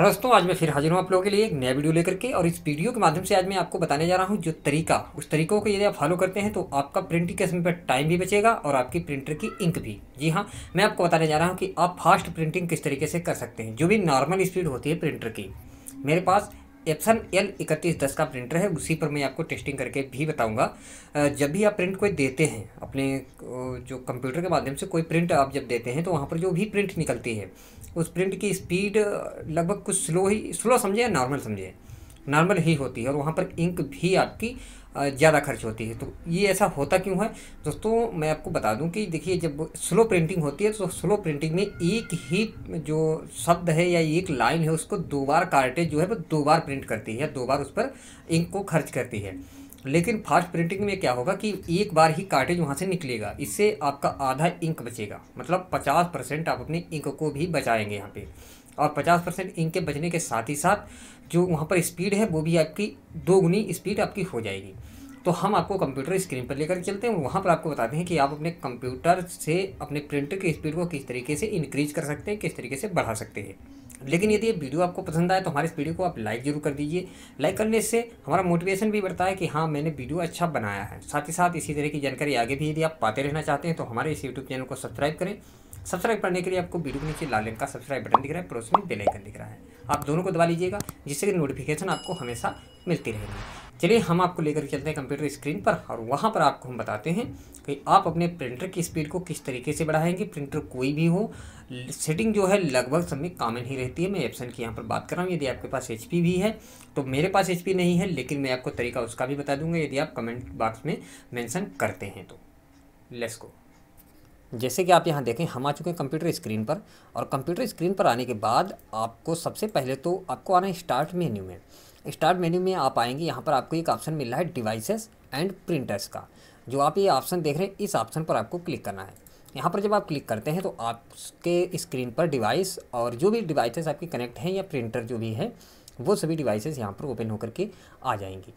hello हाँ दोस्तों आज मैं फिर हाजिर हूँ आप लोगों के लिए एक नया वीडियो लेकर के और इस वीडियो के माध्यम से आज मैं आपको बताने जा रहा हूँ जो तरीका उस तरीकों को यदि आप फॉलो करते हैं तो आपका प्रिंटिंग के समय पर टाइम भी बचेगा और आपकी प्रिंटर की इंक भी जी हाँ मैं आपको बताने जा रहा हूँ कि आप फास्ट प्रिंटिंग किस तरीके से कर सकते हैं जो भी नॉर्मल स्पीड होती है प्रिंटर की मेरे पास एप्सन एल इकतीस दस का प्रिंटर है उसी पर मैं आपको टेस्टिंग करके भी बताऊंगा जब भी आप प्रिंट कोई देते हैं अपने जो कंप्यूटर के माध्यम से कोई प्रिंट आप जब देते हैं तो वहाँ पर जो भी प्रिंट निकलती है उस प्रिंट की स्पीड लगभग कुछ स्लो ही स्लो समझें या नॉर्मल समझें नॉर्मल ही होती है और वहाँ पर इंक भी आपकी ज़्यादा खर्च होती है तो ये ऐसा होता क्यों है दोस्तों मैं आपको बता दूं कि देखिए जब स्लो प्रिंटिंग होती है तो स्लो प्रिंटिंग में एक ही जो शब्द है या एक लाइन है उसको दो बार कार्टेज जो है वो दो बार प्रिंट करती है या दो बार उस पर इंक को खर्च करती है लेकिन फास्ट प्रिंटिंग में क्या होगा कि एक बार ही कार्टेज वहाँ से निकलेगा इससे आपका आधा इंक बचेगा मतलब पचास परसेंट आप अपने इंक को भी बचाएंगे यहाँ पर और पचास परसेंट इंक के बचने के साथ ही साथ जो वहाँ पर स्पीड है वो भी आपकी दोगुनी स्पीड आपकी हो जाएगी तो हम आपको कंप्यूटर स्क्रीन पर लेकर चलते हैं वहाँ पर आपको बताते हैं कि आप अपने कंप्यूटर से अपने प्रिंटर की स्पीड को किस तरीके से इंक्रीज कर सकते हैं किस तरीके से बढ़ा सकते हैं लेकिन यदि ये वीडियो आपको पसंद आए तो हमारे इस वीडियो को आप लाइक जरूर कर दीजिए लाइक करने से हमारा मोटिवेशन भी बढ़ता है कि हाँ मैंने वीडियो अच्छा बनाया है साथ ही साथ इसी तरह की जानकारी आगे भी यदि आप पाते रहना चाहते हैं तो हमारे इस यूट्यूब चैनल को सब्सक्राइब करें सब्सक्राइब करने के लिए आपको वीडियो के नीचे लाल रंग का सब्सक्राइब बटन दिख रहा है और उसमें बेलाइकन दिख रहा है आप दोनों को दबा लीजिएगा जिससे कि नोटिफिकेशन आपको हमेशा मिलती रहेगी चलिए हम आपको लेकर चलते हैं कंप्यूटर स्क्रीन पर और वहाँ पर आपको हम बताते हैं कि आप अपने प्रिंटर की स्पीड को किस तरीके से बढ़ाएंगे प्रिंटर कोई भी हो सेटिंग जो है लगभग सब में कॉमन ही रहती है मैं एप्सन की यहाँ पर बात कर रहा हूँ यदि आपके पास एच भी है तो मेरे पास एच नहीं है लेकिन मैं आपको तरीका उसका भी बता दूंगा यदि आप कमेंट बॉक्स में मैंसन करते हैं तो लेस को जैसे कि आप यहाँ देखें हम आ चुके हैं कंप्यूटर स्क्रीन पर और कंप्यूटर स्क्रीन पर आने के बाद आपको सबसे पहले तो आपको आना है स्टार्ट मेन्यू में स्टार्ट मेन्यू में आप आएंगे यहाँ पर आपको एक ऑप्शन मिल रहा है डिवाइसेस एंड प्रिंटर्स का जो आप ये ऑप्शन देख रहे हैं इस ऑप्शन पर आपको क्लिक करना है यहाँ पर जब आप क्लिक करते हैं तो आपके स्क्रीन पर डिवाइस और जो भी डिवाइसेस आपके कनेक्ट हैं या प्रिंटर जो भी है वो सभी डिवाइसेस यहाँ पर ओपन होकर के आ जाएंगी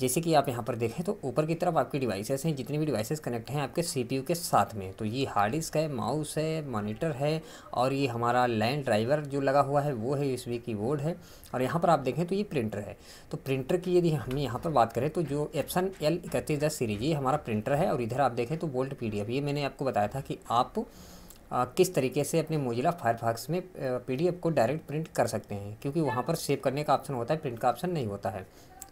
जैसे कि आप यहाँ पर देखें तो ऊपर की तरफ आपकी डिवाइसेस हैं जितनी भी डिवाइसेस कनेक्ट हैं आपके सीपीयू के साथ में तो ये हार्ड डिस्क है माउस है मॉनिटर है और ये हमारा लैंड ड्राइवर जो लगा हुआ है वो है की बोर्ड है और यहाँ पर आप देखें तो ये प्रिंटर है तो प्रिंटर की यदि हम यहाँ पर बात करें तो जो एप्सन एल इकतीस दस सीरीज ये हमारा प्रिंटर है और इधर आप देखें तो बोल्ट पी ये मैंने आपको बताया था कि आप आ, किस तरीके से अपने मोजिला फायरफॉक्स में पीडीएफ को डायरेक्ट प्रिंट कर सकते हैं क्योंकि वहाँ पर सेव करने का ऑप्शन होता है प्रिंट का ऑप्शन नहीं होता है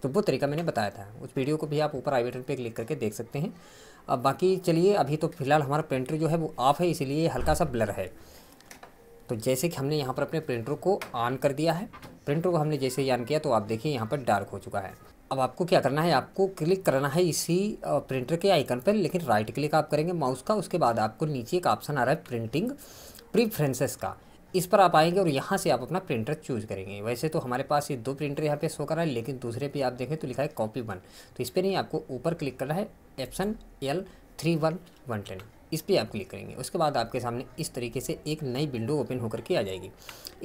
तो वो तरीका मैंने बताया था उस वीडियो को भी आप ऊपर आई बटन पर क्लिक करके देख सकते हैं अब बाकी चलिए अभी तो फिलहाल हमारा प्रिंटर जो है वो ऑफ है इसीलिए हल्का सा ब्लर है तो जैसे कि हमने यहाँ पर अपने प्रिंटर को ऑन कर दिया है प्रिंटर को हमने जैसे ही ऑन किया तो आप देखिए यहाँ पर डार्क हो चुका है अब आपको क्या करना है आपको क्लिक करना है इसी प्रिंटर के आइकन पर लेकिन राइट क्लिक आप करेंगे माउस का उसके बाद आपको नीचे एक ऑप्शन आ रहा है प्रिंटिंग प्रीफ्रेंसेस का इस पर आप आएंगे और यहाँ से आप अपना प्रिंटर चूज़ करेंगे वैसे तो हमारे पास ये दो प्रिंटर यहाँ पे शो कर रहा है लेकिन दूसरे पे आप देखें तो लिखा है कॉपी वन तो इस पर नहीं आपको ऊपर क्लिक करना है Epson L three one one ten इस पर आप क्लिक करेंगे उसके बाद आपके सामने इस तरीके से एक नई विंडो ओपन होकर के आ जाएगी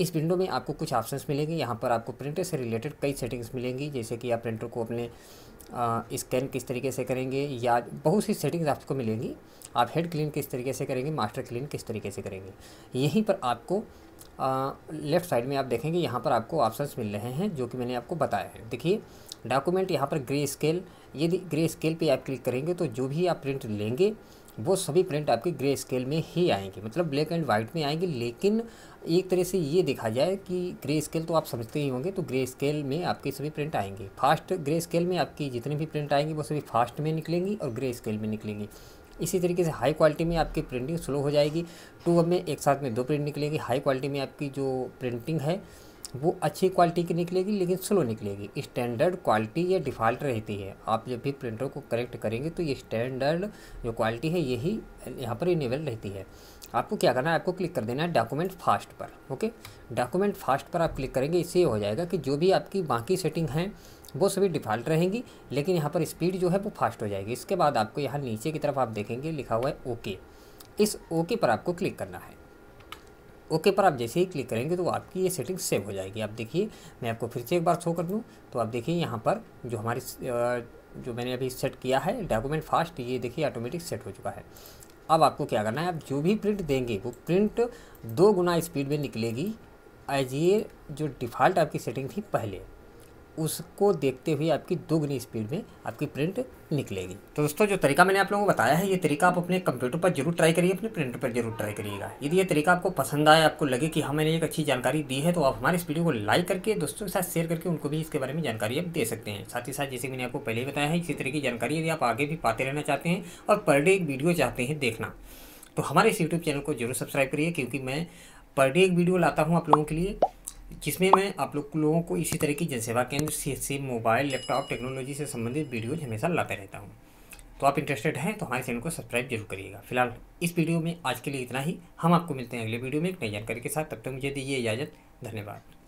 इस विंडो में आपको कुछ ऑप्शंस मिलेंगे यहाँ पर आपको प्रिंटर से रिलेटेड कई सेटिंग्स मिलेंगी जैसे कि आप प्रिंटर को अपने स्कैन किस तरीके से करेंगे या बहुत सी सेटिंग्स आपको मिलेंगी आप हेड क्लीन किस तरीके से करेंगे मास्टर क्लीन किस तरीके से करेंगे यहीं पर आपको लेफ़्ट साइड में आप देखेंगे यहाँ पर आपको ऑप्शंस मिल रहे हैं जो कि मैंने आपको बताया है देखिए डॉक्यूमेंट यहाँ पर ग्रे स्केल यदि ग्रे स्केल पे आप क्लिक करेंगे तो जो भी आप प्रिंट लेंगे वो सभी प्रिंट आपके ग्रे स्केल में ही आएंगे मतलब ब्लैक एंड वाइट में आएंगे लेकिन एक तरह से ये देखा जाए कि ग्रे स्केल तो आप समझते ही होंगे तो ग्रे स्केल में आपके सभी प्रिंट आएंगे फास्ट ग्रे स्केल में आपकी जितने भी प्रिंट आएंगे वो सभी फास्ट में निकलेंगी और ग्रे स्केल में निकलेंगी इसी तरीके से हाई क्वालिटी में आपकी प्रिंटिंग स्लो हो जाएगी टू अब में एक साथ में दो प्रिंट निकलेगी हाई क्वालिटी में आपकी जो प्रिंटिंग है वो अच्छी क्वालिटी की निकलेगी लेकिन स्लो निकलेगी स्टैंडर्ड क्वालिटी ये डिफ़ॉल्ट रहती है आप जब भी प्रिंटर को करेक्ट करेंगे तो ये स्टैंडर्ड जो क्वालिटी है यही यहाँ पर इनेबल रहती है आपको क्या करना है आपको क्लिक कर देना है डॉक्यूमेंट फास्ट पर ओके डॉक्यूमेंट फास्ट पर आप क्लिक करेंगे इससे हो जाएगा कि जो भी आपकी बाकी सेटिंग हैं वो सभी डिफ़ॉल्ट रहेंगी लेकिन यहाँ पर स्पीड जो है वो फास्ट हो जाएगी इसके बाद आपको यहाँ नीचे की तरफ आप देखेंगे लिखा हुआ है ओके इस ओके पर आपको क्लिक करना है ओके पर आप जैसे ही क्लिक करेंगे तो आपकी ये सेटिंग सेव हो जाएगी आप देखिए मैं आपको फिर से एक बार शो कर दूँ तो आप देखिए यहाँ पर जो हमारी जो मैंने अभी सेट किया है डॉक्यूमेंट फास्ट ये देखिए ऑटोमेटिक सेट हो चुका है अब आपको क्या करना है आप जो भी प्रिंट देंगे वो प्रिंट दो गुना स्पीड में निकलेगी एज ये जो डिफ़ॉल्ट आपकी सेटिंग थी पहले उसको देखते हुए आपकी दोगुनी स्पीड में आपकी प्रिंट निकलेगी तो दोस्तों जो तरीका मैंने आप लोगों को बताया है ये तरीका आप अपने कंप्यूटर पर जरूर ट्राई करिए अपने प्रिंटर पर जरूर ट्राई करिएगा यदि ये तरीका आपको पसंद आए आपको लगे कि हाँ मैंने एक अच्छी जानकारी दी है तो आप हमारे इस वीडियो को लाइक करके दोस्तों के साथ शेयर करके उनको भी इसके बारे में जानकारी आप दे सकते हैं साथ ही साथ जैसे मैंने आपको पहले ही बताया है इसी तरह की जानकारी यदि आप आगे भी पाते रहना चाहते हैं और पर डे एक वीडियो चाहते हैं देखना तो हमारे इस यूट्यूब चैनल को जरूर सब्सक्राइब करिए क्योंकि मैं पर डे एक वीडियो लाता हूँ आप लोगों के लिए जिसमें मैं आप लोग लोगों को इसी तरह की जनसेवा केंद्र से मोबाइल लैपटॉप टेक्नोलॉजी से संबंधित वीडियोज हमेशा लाते रहता हूँ तो आप इंटरेस्टेड हैं तो हमारे चैनल को सब्सक्राइब जरूर करिएगा फिलहाल इस वीडियो में आज के लिए इतना ही हम आपको मिलते हैं अगले वीडियो में एक नई जानकारी के साथ तब तक तो मुझे दीजिए इजाज़त धन्यवाद